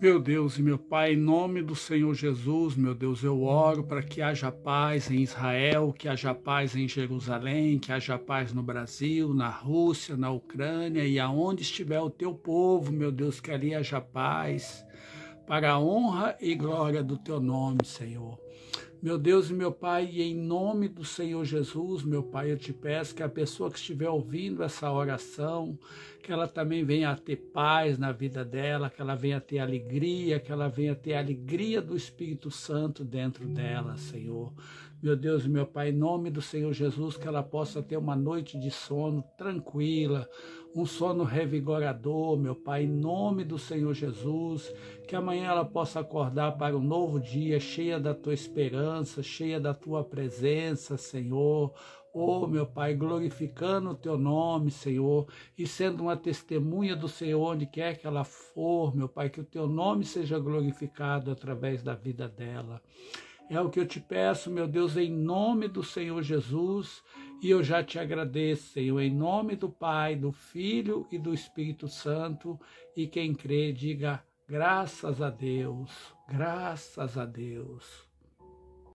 Meu Deus e meu Pai, em nome do Senhor Jesus, meu Deus, eu oro para que haja paz em Israel, que haja paz em Jerusalém, que haja paz no Brasil, na Rússia, na Ucrânia e aonde estiver o teu povo, meu Deus, que ali haja paz, para a honra e glória do teu nome, Senhor. Meu Deus e meu Pai, em nome do Senhor Jesus, meu Pai, eu te peço que a pessoa que estiver ouvindo essa oração, que ela também venha a ter paz na vida dela, que ela venha a ter alegria, que ela venha a ter a alegria do Espírito Santo dentro dela, Senhor. Meu Deus e meu Pai, em nome do Senhor Jesus, que ela possa ter uma noite de sono tranquila, um sono revigorador, meu Pai, em nome do Senhor Jesus, que amanhã ela possa acordar para um novo dia, cheia da tua esperança cheia da tua presença, Senhor. Oh, meu Pai, glorificando o teu nome, Senhor, e sendo uma testemunha do Senhor onde quer que ela for, meu Pai, que o teu nome seja glorificado através da vida dela. É o que eu te peço, meu Deus, em nome do Senhor Jesus, e eu já te agradeço, Senhor, em nome do Pai, do Filho e do Espírito Santo, e quem crê, diga graças a Deus, graças a Deus.